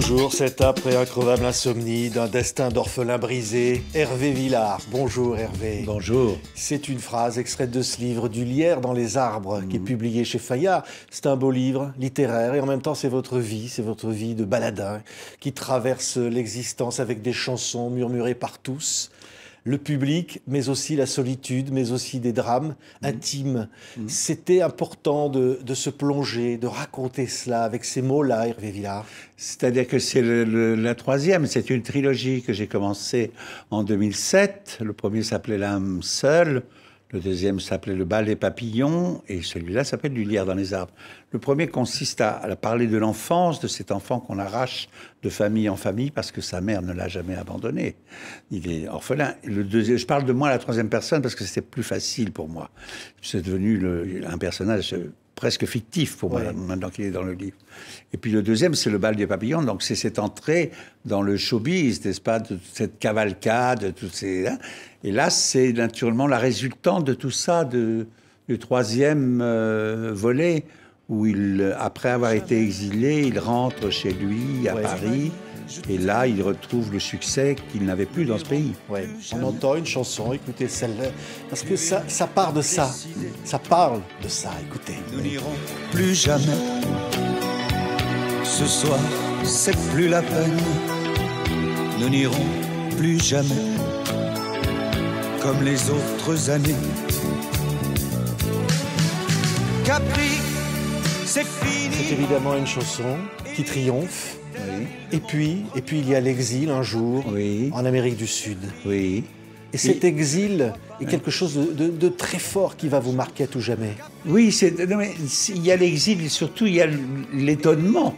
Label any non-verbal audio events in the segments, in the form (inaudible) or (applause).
Toujours cette après increvable insomnie d'un destin d'orphelin brisé. Hervé Villard. Bonjour Hervé. Bonjour. C'est une phrase extraite de ce livre du lierre dans les arbres qui est mm. publié chez Fayard. C'est un beau livre littéraire et en même temps c'est votre vie, c'est votre vie de baladin qui traverse l'existence avec des chansons murmurées par tous le public, mais aussi la solitude, mais aussi des drames mhm. intimes. Mhm. C'était important de, de, se plonger, de raconter cela avec ces mots-là, Hervé Villard. C'est-à-dire que c'est la troisième, c'est une trilogie que j'ai commencée en 2007. Le premier s'appelait L'âme seule. Le deuxième s'appelait Le bal des papillons et celui-là s'appelle Du lierre dans les arbres. Le premier consiste à, parler de l'enfance, de cet enfant qu'on arrache de famille en famille parce que sa mère ne l'a jamais abandonné. Il est orphelin. Le deuxième, je parle de moi à la troisième personne parce que c'était plus facile pour moi. C'est devenu un personnage euh, presque fictif pour moi, maintenant qu'il est dans le livre. Et puis le deuxième, c'est le bal des papillons. Donc c'est cette entrée dans le showbiz, n'est-ce pas, de cette cavalcade, tout ces. Hein. et là, c'est naturellement la résultante de tout ça, de, du troisième euh, volet, où il, après avoir été exilé, il rentre chez lui à Paris. Et là, il retrouve le succès qu'il n'avait plus dans ce pays. Ouais. On entend une chanson, écoutez celle-là, parce que ça, ça part de ça. Ça parle de ça, écoutez. Nous n'irons plus jamais. Ce soir, c'est plus la peine. Nous n'irons plus jamais comme les autres années. Capri, c'est fini. C'est évidemment une chanson qui triomphe et puis, et puis il y a l'exil un jour oui. en Amérique du Sud. Oui. Et cet exil est quelque chose de, très fort qui va vous marquer à tout jamais. Oui, il y a l'exil et surtout il y a l'étonnement.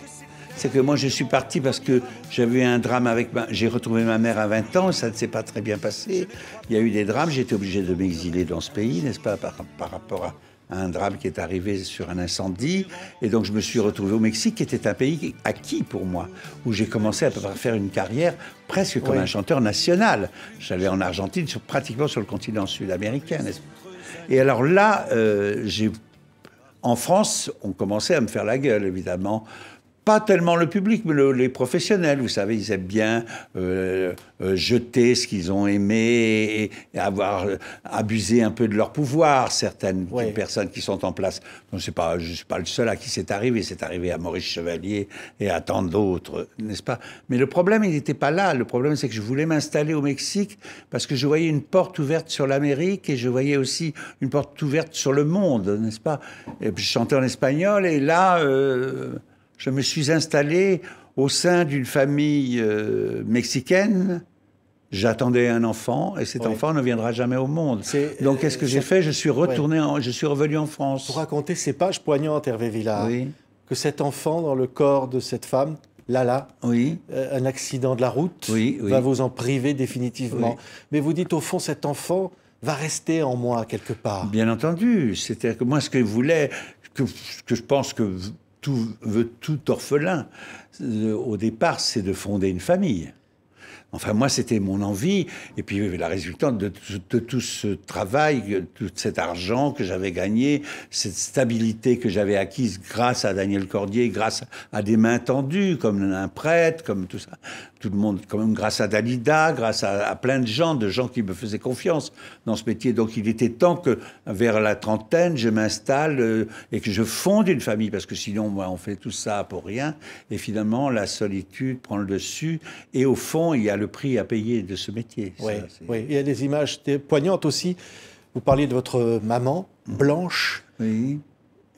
C'est que moi je suis parti parce que j'avais un drame avec J'ai retrouvé ma mère à 20 ans, ça ne s'est pas très bien passé. Il y a eu des drames, j'étais obligé de m'exiler dans ce pays, n'est-ce pas, par rapport à, un drame qui est arrivé sur un incendie. Et donc je me suis retrouvé au Mexique, qui était un pays acquis pour moi, où j'ai commencé à faire une carrière presque comme un chanteur national. J'allais en Argentine, sur, pratiquement sur le continent sud-américain. Et alors là, euh, en France, on commençait à me faire la gueule, évidemment pas tellement le public, mais les professionnels. Vous savez, ils aiment bien euh, euh jeter ce qu'ils ont aimé et, avoir euh, abusé un peu de leur pouvoir, certaines personnes qui sont en place. Donc, pas, je ne suis pas le seul à qui c'est arrivé. C'est arrivé à Maurice Chevalier et à tant d'autres, n'est-ce pas Mais le problème, il n'était pas là. Le problème, c'est que je voulais m'installer au Mexique parce que je voyais une porte ouverte sur l'Amérique et je voyais aussi une porte ouverte sur le monde, n'est-ce pas et puis, Je chantais en espagnol et là... Euh, je me suis installé au sein d'une famille euh, mexicaine. J'attendais un enfant et cet enfant ne viendra jamais au monde. Euh, Donc, qu'est-ce que j'ai fait Je suis retourné, en, je suis revenu en France. Pour raconter ces pages poignantes, Hervé Villard, que cet enfant dans le corps de cette femme, Lala, oui. Euh, un accident de la route va vous en priver définitivement. Mais vous dites au fond, cet enfant va rester en moi quelque part. Bien entendu. C'est-à-dire que moi, ce que je voulais, que, que je pense que tout, tout orphelin, euh, au départ, c'est de fonder une famille. Enfin, moi, c'était mon envie. Et puis, la résultante de, tout ce travail, tout cet argent que j'avais gagné, cette stabilité que j'avais acquise grâce à Daniel Cordier, grâce à des mains tendues, comme un prêtre, comme tout ça. Tout le monde, quand même, grâce à Dalida, grâce à, plein de gens, de gens qui me faisaient confiance dans ce métier. Donc, il était temps que, vers la trentaine, je m'installe euh, et que je fonde une famille, parce que sinon, moi, on fait tout ça pour rien. Et finalement, la solitude prend le dessus. Et au fond, il y a le prix à payer de ce métier. Oui, oui. il y a des images poignantes aussi. Vous parliez de votre maman, Blanche.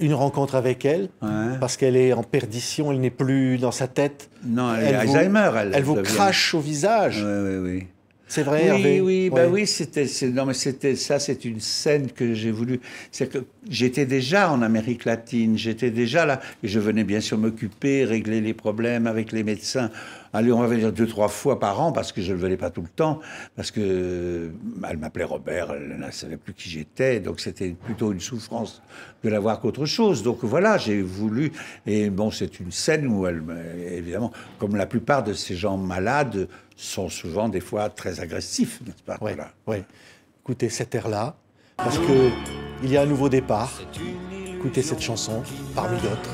Une rencontre avec elle, parce qu'elle est en perdition, elle n'est plus dans sa tête. Non, elle, a Alzheimer. Elle, vous crache au visage. Oui, oui, oui. C'est vrai, oui, Oui, bah oui, c'était, non, mais c'était ça, c'est une scène que j'ai voulu. C'est que j'étais déjà en Amérique latine, j'étais déjà là, et je venais bien sûr m'occuper, régler les problèmes avec les médecins. Allez, on va venir deux, trois fois par an, parce que je ne venais pas tout le temps, parce que elle m'appelait Robert, elle ne savait plus qui j'étais, donc c'était plutôt une souffrance de la voir qu'autre chose. Donc voilà, j'ai voulu, et bon, c'est une scène où elle, évidemment, comme la plupart de ces gens malades, sont souvent des fois très agressifs, n'est-ce pas Oui, voilà. Écoutez cette air-là, parce que il y a un nouveau départ. Écoutez cette chanson, parmi d'autres.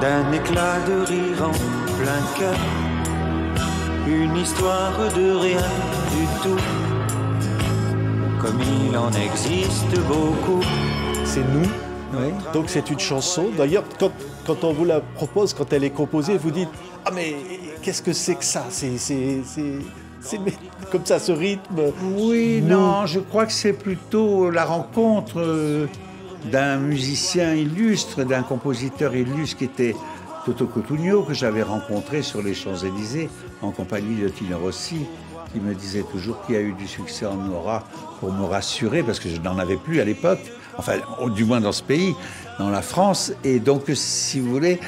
D'un éclat de rire en plein cœur, une histoire de rien du tout. Comme il en existe beaucoup. C'est nous. Donc c'est une chanson. D'ailleurs, top quand on vous la propose, quand elle est composée, vous dites Ah, mais qu'est-ce que c'est que ça C'est comme ça ce rythme Oui, non, je crois que c'est plutôt la rencontre euh, d'un musicien illustre, d'un compositeur illustre qui était Toto Cotugno, que j'avais rencontré sur les Champs-Élysées en compagnie de Tino Rossi, qui me disait toujours qu'il y a eu du succès en aura pour me rassurer, parce que je n'en avais plus à l'époque, enfin, du moins dans ce pays dans la France. Et donc, si vous voulez,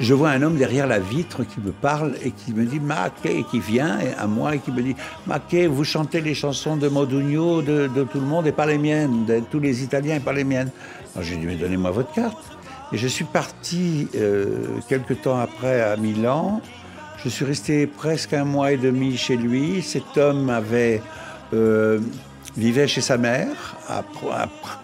je vois un homme derrière la vitre qui me parle et qui me dit Maquet, et qui vient à moi et qui me dit Maquet, vous chantez les chansons de Modugno, de, tout le monde et pas les miennes, de tous les Italiens et pas les miennes. Alors j'ai dit Mais donnez-moi votre carte. Et je suis parti quelques euh, quelque temps après à Milan. Je suis resté presque un mois et demi chez lui. Cet homme avait euh, vivait chez sa mère à,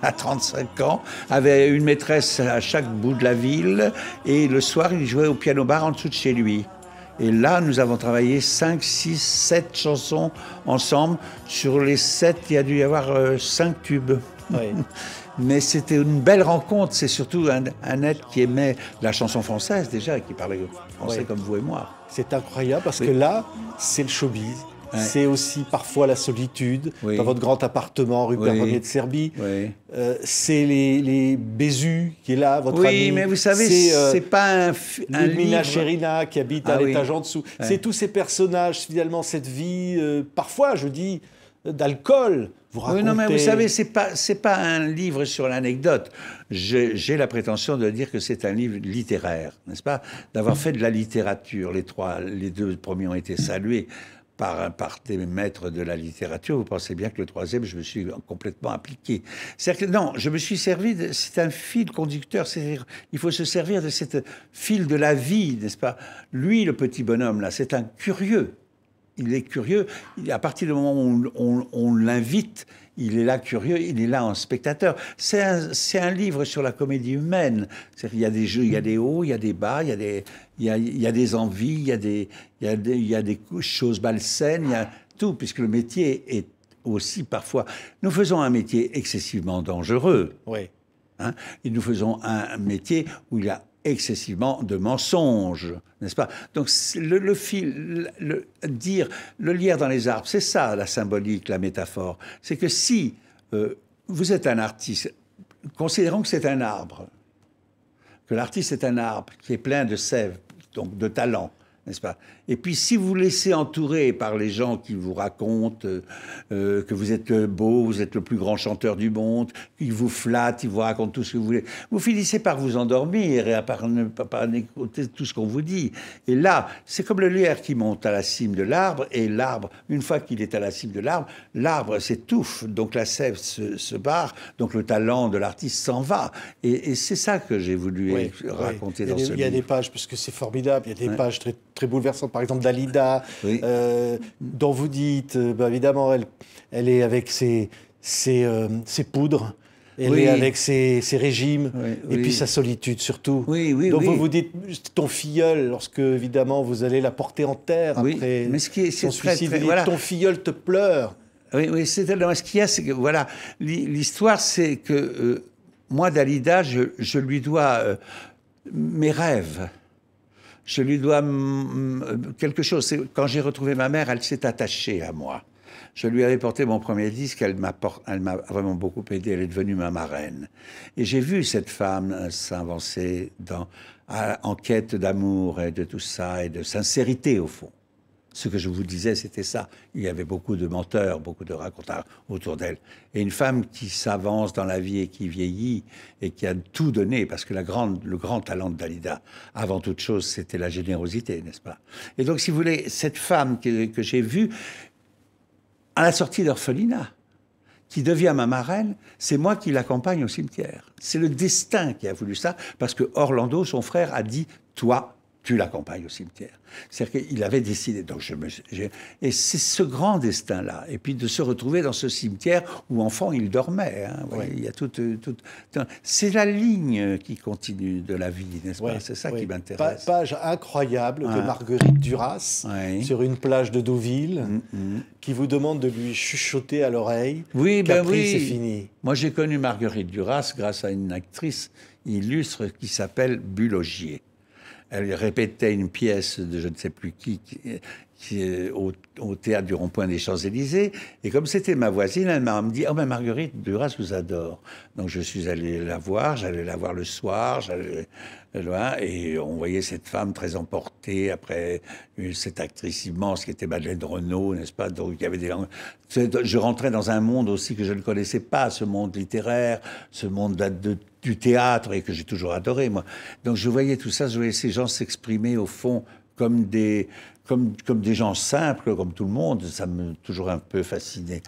à, 35 (laughs) ans, avait une maîtresse à chaque bout de la ville et le soir il jouait au piano bar en dessous de chez lui. Et là, nous avons travaillé 5, 6, 7 chansons ensemble. Sur les 7, il y a dû y avoir 5 euh, tubes. (laughs) Mais c'était une belle rencontre. C'est surtout un, être qui aimait la chanson française déjà, et qui parlait français comme vous et moi. C'est incroyable parce que là, c'est le showbiz, c'est aussi parfois la solitude, dans votre grand appartement rue Pierre de Serbie. Euh, c'est les, les Bézus qui est là, votre ami. Oui, mais vous savez, c'est euh, pas un, un qui habite ah à l'étage en dessous. C'est tous ces personnages, finalement, cette vie, euh, parfois, je dis, d'alcool. Vous racontez... Oui, non, mais vous savez, c'est pas c'est pas un livre sur l'anecdote. J'ai la prétention de dire que c'est un livre littéraire, n'est-ce pas D'avoir fait de la littérature. Les trois, les deux premiers ont été salués par, un des maîtres de la littérature, vous pensez bien que le troisième, je me suis complètement appliqué. non, je me suis servi, c'est un fil conducteur, il faut se servir de cette fil de la vie, n'est-ce pas Lui, le petit bonhomme, là, c'est un curieux. Il est curieux. À partir du moment où on l'invite, il est là curieux, il est là en spectateur. C'est un, livre sur la comédie humaine. Il y a des jeux, il y a des hauts, il y a des bas, il y a des, envies, il y a des, choses malsaines, il y a tout, puisque le métier est aussi parfois. Nous faisons un métier excessivement dangereux. Oui. nous faisons un métier où il y a excessivement de mensonges, n'est-ce pas Donc le, le dire le lierre dans les arbres, c'est ça la symbolique, la métaphore. C'est que si euh, vous êtes un artiste, considérons que c'est un arbre, que l'artiste est un arbre qui est plein de sève, donc de talent, n'est-ce pas et puis, si vous laissez entourer par les gens qui vous racontent euh, euh, que vous êtes beau, vous êtes le plus grand chanteur du monde, ils vous flattent, ils vous racontent tout ce que vous voulez, vous finissez par vous endormir et par, ne, écouter tout ce qu'on vous dit. Et là, c'est comme le lierre qui monte à la cime de l'arbre, et l'arbre, une fois qu'il est à la cime de l'arbre, l'arbre s'étouffe, donc la sève se, barre, donc le talent de l'artiste s'en va. Et, c'est ça que j'ai voulu raconter dans ce livre. Il y a, des, pages, parce que c'est formidable, il y a des pages très, très bouleversantes. Par exemple Dalida, euh, dont vous dites, euh, bah, évidemment, elle, elle est avec ses, ses, euh, ses poudres. Elle est avec ses, ses régimes et puis sa solitude surtout. Oui, oui, Donc vous vous dites ton filleul lorsque évidemment vous allez la porter en terre après mais ce qui est, son suicide. Ton filleul te pleure. Oui, oui. C'est ce qu'il y a, c'est que voilà, l'histoire, c'est que moi Dalida, je, lui dois mes rêves je lui dois quelque chose. Quand j'ai retrouvé ma mère, elle s'est attachée à moi. Je lui avais porté mon premier disque, elle m'a vraiment beaucoup aidé, elle est devenue ma marraine. Et j'ai vu cette femme euh, s'avancer en quête d'amour et de tout ça, et de sincérité au fond. Ce que je vous disais, c'était ça. Il y avait beaucoup de menteurs, beaucoup de raconteurs autour d'elle. Et une femme qui s'avance dans la vie et qui vieillit et qui a tout donné, parce que la le grand talent de Dalida, avant toute chose, c'était la générosité, n'est-ce pas Et donc, si vous voulez, cette femme que, que j'ai vue à la sortie d'orphelinat, qui devient ma marraine, c'est moi qui l'accompagne au cimetière. C'est le destin qui a voulu ça, parce que Orlando, son frère, a dit, toi, tu l'accompagnes au cimetière. C'est-à-dire qu'il avait décidé. Donc je me, et c'est ce grand destin-là. Et puis de se retrouver dans ce cimetière où enfant il dormait. Hein. il y a C'est la ligne qui continue de la vie, n'est-ce pas C'est ça qui m'intéresse. Page incroyable de ah. Marguerite Duras sur une plage de Deauville mm, mm. qui vous demande de lui chuchoter à l'oreille. Oui, ben oui. c'est fini. Moi j'ai connu Marguerite Duras grâce à une actrice illustre qui s'appelle Bulogier elle répétait une pièce de je ne sais plus qui, au, théâtre du rond-point des Champs-Élysées. Et comme c'était ma voisine, elle m'a dit Oh, mais Marguerite Duras vous adore. Donc je suis allé la voir, j'allais la voir le soir, j'allais loin, et on voyait cette femme très emportée après cette actrice immense qui était Madeleine Renaud, n'est-ce pas Donc il y avait des Je rentrais dans un monde aussi que je ne connaissais pas, ce monde littéraire, ce monde du théâtre et que j'ai toujours adoré, moi. Donc je voyais tout ça, je voyais ces gens s'exprimer au fond comme des, comme, comme des gens simples, comme tout le monde. Ça m'a toujours un peu fasciné.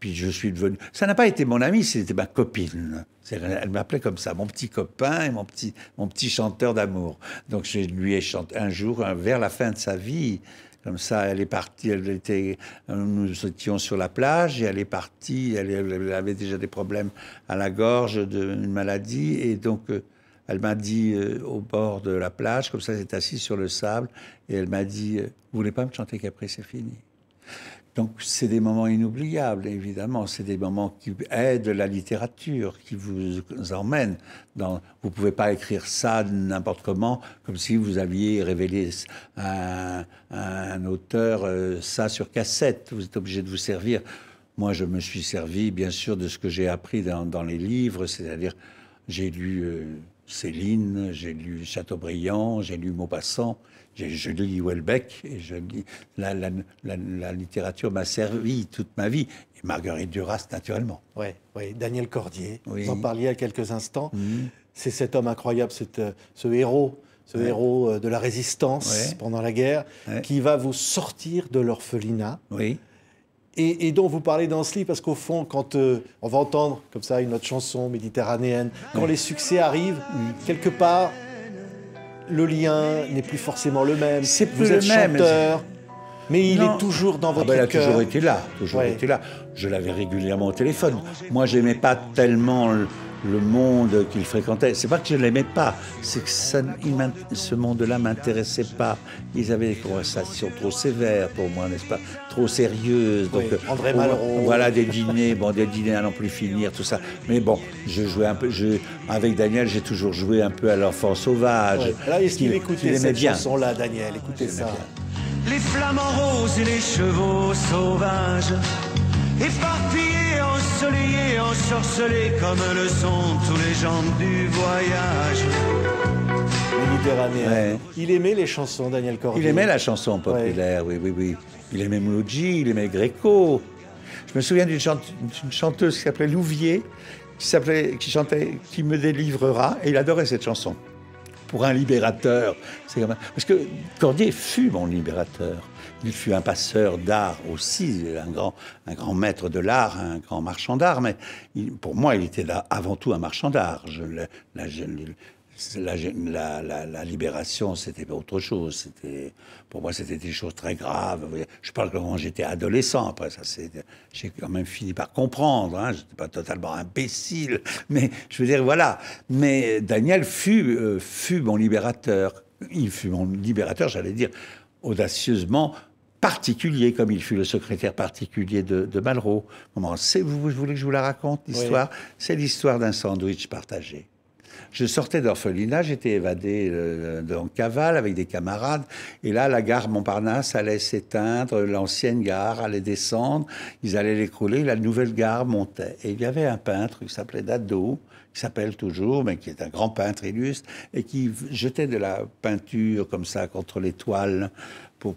Puis je suis devenu. Ça n'a pas été mon ami, c'était ma copine. Elle m'appelait comme ça, mon petit copain et mon petit, mon petit chanteur d'amour. Donc je lui ai chanté un jour, vers la fin de sa vie, comme ça, elle est partie, elle était, nous étions sur la plage et elle est partie, elle, avait déjà des problèmes à la gorge d'une maladie et donc euh, elle m'a dit euh, au bord de la plage, comme ça, elle s'est assise sur le sable, et elle m'a dit vous euh, Vous voulez pas me chanter qu'après c'est fini donc, c'est des moments inoubliables, évidemment. C'est des moments qui aident la littérature, qui vous emmènent. Dans... Vous ne pouvez pas écrire ça n'importe comment, comme si vous aviez révélé à un, auteur euh, ça sur cassette. Vous êtes obligé de vous servir. Moi, je me suis servi, bien sûr, de ce que j'ai appris dans, les livres, c'est-à-dire, j'ai lu. Céline, j'ai lu Chateaubriand, j'ai lu Maupassant, je lis Welbeck, et je lis, la, littérature m'a servi toute ma vie, et Marguerite Duras naturellement. Oui, oui, Daniel Cordier, vous en parliez il y a quelques instants, mm. c'est cet homme incroyable, cet, euh, ce héros, ce héros euh, de la résistance pendant la guerre, qui va vous sortir de l'orphelinat. Oui et, dont vous parlez dans ce livre, parce qu'au fond, quand euh, on va entendre comme ça une autre chanson méditerranéenne, quand les succès arrivent, quelque part, le lien n'est plus forcément le même. C'est vous êtes le même. chanteur, mais il est toujours dans ah votre ah cœur. Il a toujours été là, toujours été là. Je l'avais régulièrement au téléphone. Moi, j'aimais pas tellement le monde qu'il fréquentait. C'est pas que je l'aimais pas, c'est que ce monde-là m'intéressait pas. Ils avaient des conversations trop sévères pour moi, n'est-ce pas Trop sérieuses. Donc, euh, André Malraux. Voilà des dîners, bon, des dîners à n'en plus finir, tout ça. Mais bon, je jouais un peu. Je, avec Daniel, j'ai toujours joué un peu à l'enfant sauvage. Là, il est-ce qu'il écoutait bien. sont là Daniel Écoutez ça. Les flamants roses et les chevaux sauvages en ensorcelé, comme le sont tous les gens du voyage. Il aimait les chansons, Daniel Cordier. Il aimait la chanson populaire, oui, oui, oui. Il aimait Mouloudji, il aimait Gréco. Je me souviens d'une chanteuse qui s'appelait Louvier, qui, s'appelait, qui chantait Qui me délivrera, et il adorait cette chanson. Pour un libérateur. C'est Parce que Cordier fut mon libérateur. Il fut un passeur d'art aussi, un grand, un grand maître de l'art, un grand marchand d'art, mais pour moi, il était avant tout un marchand d'art. La, la, la, la, libération, c'était autre chose. C'était, pour moi, c'était des choses très graves. Je parle quand j'étais adolescent. Après, ça, j'ai quand même fini par comprendre. Hein, je n'étais pas totalement imbécile, mais je veux dire, voilà. Mais Daniel fut, euh, fut mon libérateur. Il fut mon libérateur, j'allais dire audacieusement particulier, comme il fut le secrétaire particulier de, Malraux. Vous, vous, voulez que je vous la raconte, l'histoire C'est l'histoire d'un sandwich partagé. Je sortais d'orphelinat, j'étais évadé dans euh, en cavale avec des camarades, et là, la gare Montparnasse allait s'éteindre, l'ancienne gare allait descendre, ils allaient l'écrouler, la nouvelle gare montait. Et il y avait un peintre qui s'appelait Dado, qui s'appelle toujours, mais qui est un grand peintre illustre, et qui jetait de la peinture comme ça contre les toiles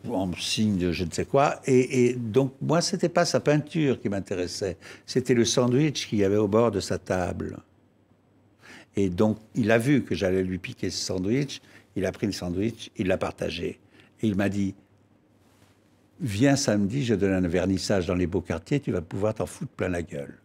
en signe de je ne sais quoi. Et, et donc, moi, ce n'était pas sa peinture qui m'intéressait, c'était le sandwich qu'il y avait au bord de sa table. Et donc, il a vu que j'allais lui piquer ce sandwich, il a pris le sandwich, il l'a partagé. Et il m'a dit Viens samedi, je donne un vernissage dans les beaux quartiers, tu vas pouvoir t'en foutre plein la gueule.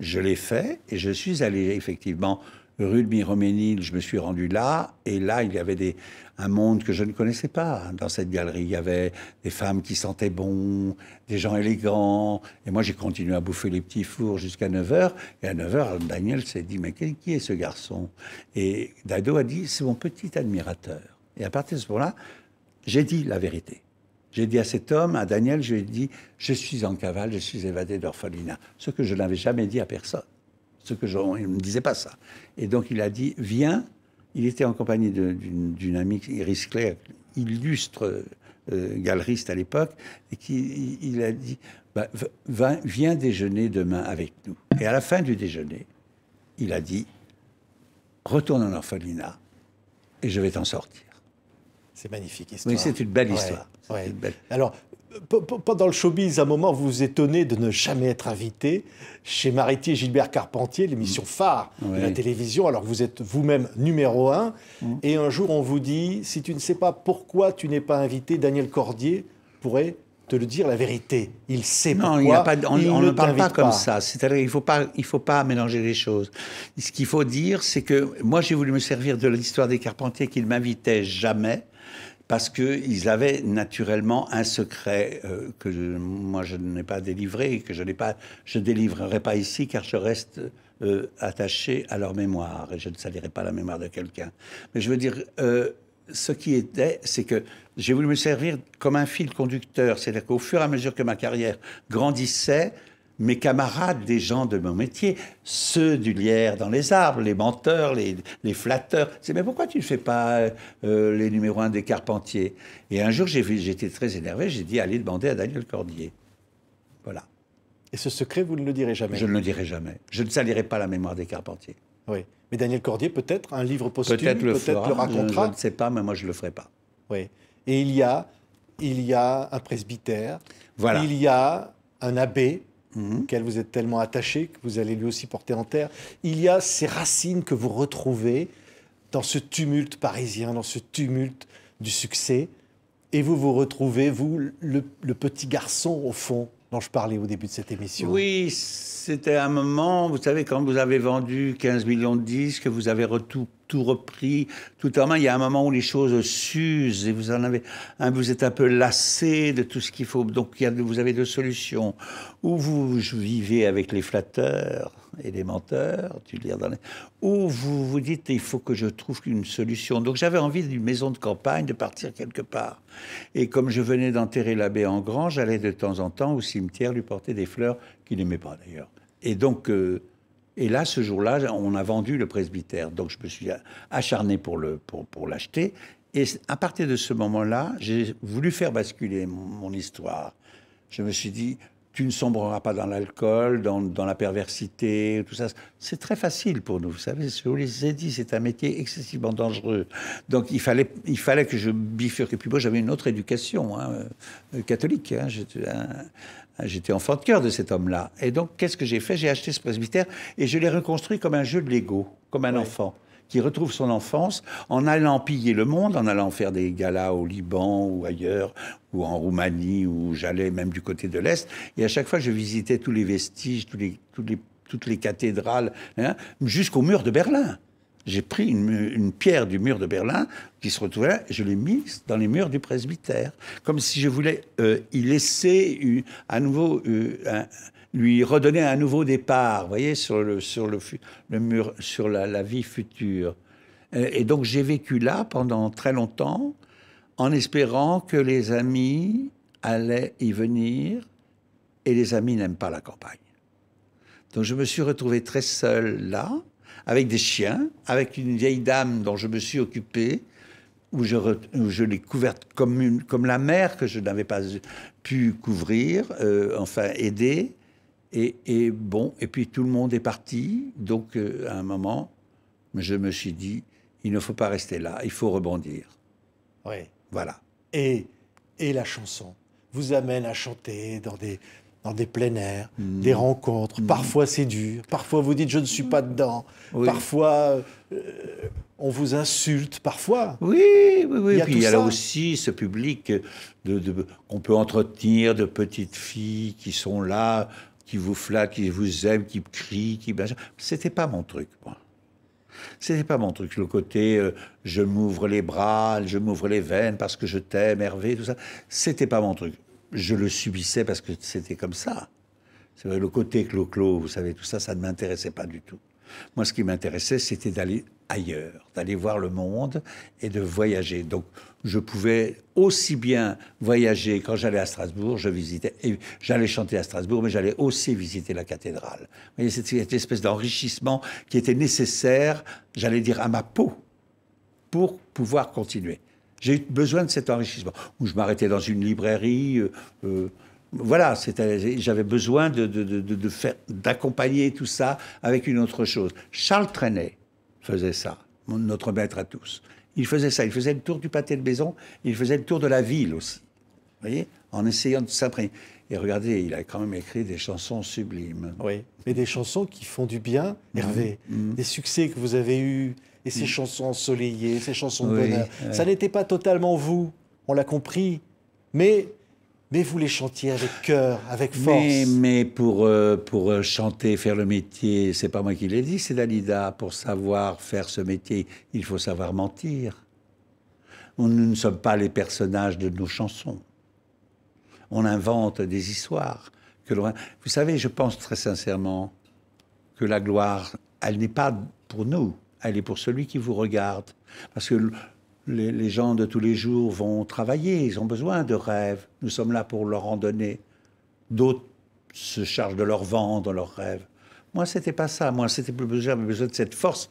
Je l'ai fait et je suis allé effectivement rue de Miroménil, je me suis rendu là, et là, il y avait un monde que je ne connaissais pas. Dans cette galerie, il y avait des femmes qui sentaient bon, des gens élégants, et moi, j'ai continué à bouffer les petits fours jusqu'à 9h, et à 9h, Daniel s'est dit, mais qui est ce garçon Et Dado a dit, c'est mon petit admirateur. Et à partir de ce moment-là, j'ai dit la vérité. J'ai dit à cet homme, à Daniel, je lui ai dit, je suis en cavale, je suis évadé d'orphelinat, ce que je n'avais jamais dit à personne ce que je, il me disait pas ça. Et donc il a dit viens. Il était en compagnie d'une amie, Iris Claire, illustre euh, galeriste à l'époque, et qui il, a dit bah, viens déjeuner demain avec nous. Et à la fin du déjeuner, il a dit retourne en orphelinat et je vais t'en sortir. C'est magnifique histoire. Oui, c'est une belle histoire. Ouais, Alors, pendant le showbiz, à un moment, vous vous étonnez de ne jamais être invité chez Maritier Gilbert Carpentier, l'émission mmh. phare de la télévision, alors vous êtes vous-même numéro un. Mmh. Et un jour, on vous dit si tu ne sais pas pourquoi tu n'es pas invité, Daniel Cordier pourrait te le dire la vérité. Il sait pas, on, ne, parle pas, comme ça. C'est-à-dire qu'il ne faut, pas, faut pas mélanger les choses. Ce qu'il faut dire, c'est que moi, j'ai voulu me servir de l'histoire des Carpentiers ne m'invitaient jamais parce qu'ils avaient naturellement un secret euh, que moi je n'ai pas délivré que je ne délivrerai pas ici car je reste euh, attaché à leur mémoire et je ne salirai pas la mémoire de quelqu'un. Mais je veux dire, euh, ce qui était, c'est que j'ai voulu me servir comme un fil conducteur, c'est-à-dire qu'au fur et à mesure que ma carrière grandissait, mes camarades, des gens de mon métier, ceux du lierre dans les arbres, les menteurs, les, les flatteurs. C'est mais pourquoi tu ne fais pas euh, euh, les numéros un des Carpentiers Et un jour, j'étais très énervé, j'ai dit allez demander à Daniel Cordier. Voilà. Et ce secret, vous ne le direz jamais Je ne le dirai jamais. Je ne salirai pas la mémoire des Carpentiers. Oui. Mais Daniel Cordier, peut-être un livre posthume, peut-être le, peut le, racontera. Je, ne sais pas, mais moi je ne le ferai pas. Oui. Et il y a, il y a un presbytère. Voilà. Il y a un abbé Mhm. qu'elle vous êtes tellement attaché que vous allez lui aussi porter en terre. Il y a ces racines que vous retrouvez dans ce tumulte parisien, dans ce tumulte du succès, et vous vous retrouvez, vous, le petit garçon au fond, dont je parlais au début de cette émission. Oui, c'était un moment, vous savez, quand vous avez vendu 15 millions de disques, vous avez tout, repris, tout en main, il y a un moment où les choses s'usent et vous en avez, hein, vous êtes un peu lassé de tout ce qu'il faut. Donc, vous avez deux solutions. Ou vous vivez avec les flatteurs, menteurs tu le dans les... ou vous vous dites il faut que je trouve une solution. Donc j'avais envie d'une maison de campagne, de partir quelque part. Et comme je venais d'enterrer l'abbé en grand, j'allais de temps en temps au cimetière lui porter des fleurs qu'il n'aimait pas d'ailleurs. Et donc euh, et là ce jour-là, on a vendu le presbytère. Donc je me suis acharné pour le pour, l'acheter. Et à partir de ce moment-là, j'ai voulu faire basculer mon histoire. Je me suis dit, tu ne sombreras pas dans l'alcool, dans, la perversité, tout ça. C'est très facile pour nous, vous savez, je vous l'ai dit, c'est un métier excessivement dangereux. Donc il fallait, il fallait que je bifurque. Et puis moi, j'avais une autre éducation hein, euh, catholique. Hein. J'étais enfant de cœur de cet homme-là. Et donc, qu'est-ce que j'ai fait J'ai acheté ce presbytère et je l'ai reconstruit comme un jeu de Lego, comme un enfant qui retrouve son enfance en allant piller le monde, en allant faire des galas au Liban ou ailleurs, ou en Roumanie, où j'allais même du côté de l'Est. Et à chaque fois, je visitais tous les vestiges, tous les, toutes les cathédrales, hein, jusqu'au mur de Berlin. J'ai pris une, pierre du mur de Berlin qui se retrouvait et je l'ai mise dans les murs du presbytère, comme si je voulais euh, y laisser euh, à nouveau euh, un, lui redonner un nouveau départ, vous voyez, sur, le, sur, le, mur, sur la, vie future. Euh, et donc j'ai vécu là pendant très longtemps, en espérant que les amis allaient y venir, et les amis n'aiment pas la campagne. Donc je me suis retrouvé très seul là, avec des chiens, avec une vieille dame dont je me suis occupé, où je, je l'ai couverte comme, comme la mère que je n'avais pas pu couvrir, euh, enfin aider. Et, bon, et puis tout le monde est parti. Donc, euh, à un moment, je me suis dit, il ne faut pas rester là, il faut rebondir. Oui. Voilà. Et, et la chanson vous amène à chanter dans des, dans des plein air, mm. des rencontres. Mm. Parfois, c'est dur. Parfois, vous dites, je ne suis pas dedans. Parfois, euh, on vous insulte. Parfois. Oui, oui, oui. Il puis il y a là aussi ce public de, qu'on peut entretenir, de petites filles qui sont là qui vous flatte, qui vous aime, qui crie, qui... C'était pas mon truc, moi. C'était pas mon truc. Le côté euh, je m'ouvre les bras, je m'ouvre les veines parce que je t'aime, Hervé, tout ça. C'était pas mon truc. Je le subissais parce que c'était comme ça. C'est vrai, le côté clo clos vous savez, tout ça, ça ne m'intéressait pas du tout. Moi, ce qui m'intéressait, c'était d'aller ailleurs, d'aller voir le monde et de voyager. Donc, je pouvais aussi bien voyager quand j'allais à Strasbourg, je visitais, j'allais chanter à Strasbourg, mais j'allais aussi visiter la cathédrale. Vous c'était cette espèce d'enrichissement qui était nécessaire, j'allais dire, à ma peau pour pouvoir continuer. J'ai eu besoin de cet enrichissement. Où je m'arrêtais dans une librairie, euh, euh, voilà, euh, j'avais besoin de, d'accompagner tout ça avec une autre chose. Charles Trenet faisait ça, notre maître à tous. Il faisait ça, il faisait le tour du pâté de maison, il faisait le tour de la ville aussi, voyez, en essayant de s'imprimer. Et regardez, il a quand même écrit des chansons sublimes. Oui, mais des chansons qui font du bien, mm-hmm. Hervé. Mm-hmm. Des succès que vous avez eus, et ces mm. chansons ensoleillées, ces chansons de bonheur. Ça n'était pas totalement vous, on l'a compris, mais mais vous les chantiez avec cœur, avec force. Mais, pour, euh, pour euh, chanter, faire le métier, c'est pas moi qui l'ai dit, c'est Dalida. Pour savoir faire ce métier, il faut savoir mentir. Nous ne sommes pas les personnages de nos chansons. On invente des histoires. Que Vous savez, je pense très sincèrement que la gloire, elle n'est pas pour nous, elle est pour celui qui vous regarde. Parce que les, gens de tous les jours vont travailler, ils ont besoin de rêves. Nous sommes là pour leur en donner. D'autres se chargent de leur vendre leurs rêves. Moi, n'était pas ça. Moi, c'était plus besoin, besoin de cette force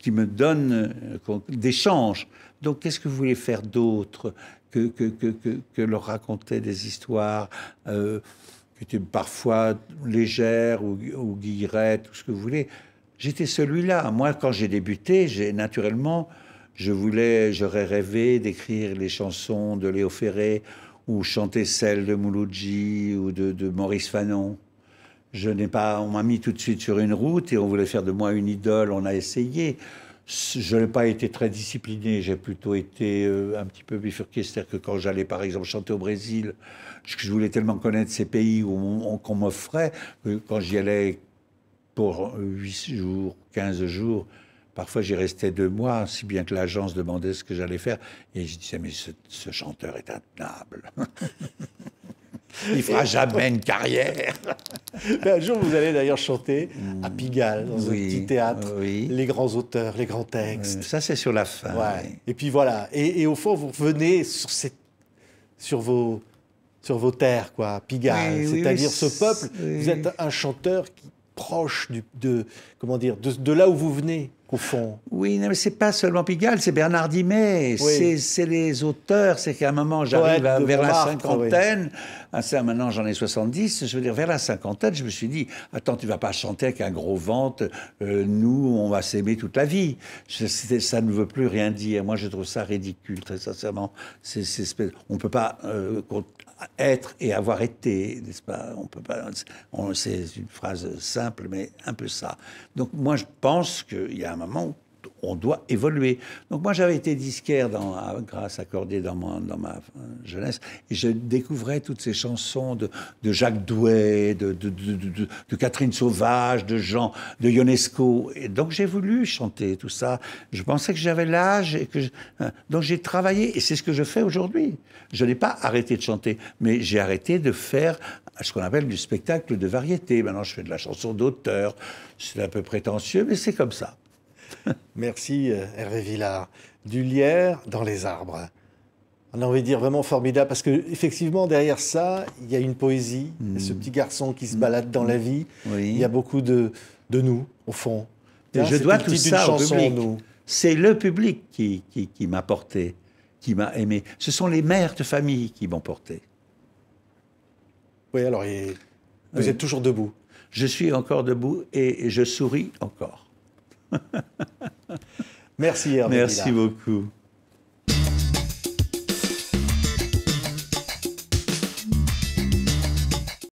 qui me donne des euh, d'échange. Donc, qu'est-ce que vous voulez faire d'autre que, que, leur raconter des histoires euh, qui étaient parfois légères ou, ou tout ce que vous voulez J'étais celui-là. Moi, quand j'ai débuté, j'ai naturellement je voulais, j'aurais rêvé d'écrire les chansons de Léo Ferré ou chanter celles de Mouloudji ou de, Maurice Fanon. Je n'ai pas, on m'a mis tout de suite sur une route et on voulait faire de moi une idole. On a essayé. Je n'ai pas été très discipliné, j'ai plutôt été euh, un petit peu bifurqué. C'est-à-dire que quand j'allais par exemple chanter au Brésil, je voulais tellement connaître ces pays qu'on m'offrait, quand j'y allais pour 8 jours, 15 jours, Parfois, j'y restais deux mois, si bien que l'agence demandait ce que j'allais faire. Et je disais, mais ce, chanteur est intenable. (laughs) Il fera jamais une carrière. (laughs) un jour, vous allez d'ailleurs chanter à Pigalle, dans un petit théâtre, les grands auteurs, les grands textes. Euh, ça, c'est sur la fin. Et puis voilà. Et, au fond, vous revenez sur, sur vos sur vos terres, quoi, Pigalle. C'est-à-dire ce peuple. Vous êtes un chanteur qui proche du, de, comment dire, de, là où vous venez, au fond. Oui, mais c'est pas seulement Pigalle, c'est Bernard Dimet, c'est les auteurs. C'est qu'à un moment, j'arrive vers la cinquantaine. Ah, maintenant, j'en ai 70. Je veux dire, vers la cinquantaine, je me suis dit, attends, tu vas pas chanter avec un gros ventre. Euh, nous, on va s'aimer toute la vie. ça ne veut plus rien dire. Moi, je trouve ça ridicule, très sincèrement. On ne on peut pas euh, être et avoir été, n'est-ce pas On peut pas. C'est une phrase simple, mais un peu ça. Donc moi, je pense qu'il y a un moment où on doit évoluer. Donc moi, j'avais été disquaire dans, à, grâce accordée dans, dans ma euh, jeunesse, et je découvrais toutes ces chansons de, de Jacques douet de, de, Catherine Sauvage, de Jean, de Ionesco. Et donc j'ai voulu chanter tout ça. Je pensais que j'avais l'âge, et que hein, donc j'ai travaillé, et c'est ce que je fais aujourd'hui. Je n'ai pas arrêté de chanter, mais j'ai arrêté de faire à ce qu'on appelle du spectacle de variété. Maintenant, je fais de la chanson d'auteur. C'est un peu prétentieux, mais c'est comme ça. (laughs) Merci euh, Hervé Villard. Du lierre dans les arbres. On a envie de dire vraiment formidable parce qu'effectivement, derrière ça, il y a une poésie, ce hmm. petit garçon qui se balade dans la vie. Hmm. Il y a beaucoup de, de nous au fond. Et je dois tout ça au public. C'est le public qui, qui, qui m'a porté, qui m'a aimé. Ce sont les mères de famille qui m'ont porté alors vous êtes toujours debout. Je suis encore debout et je souris encore. Merci Merci beaucoup.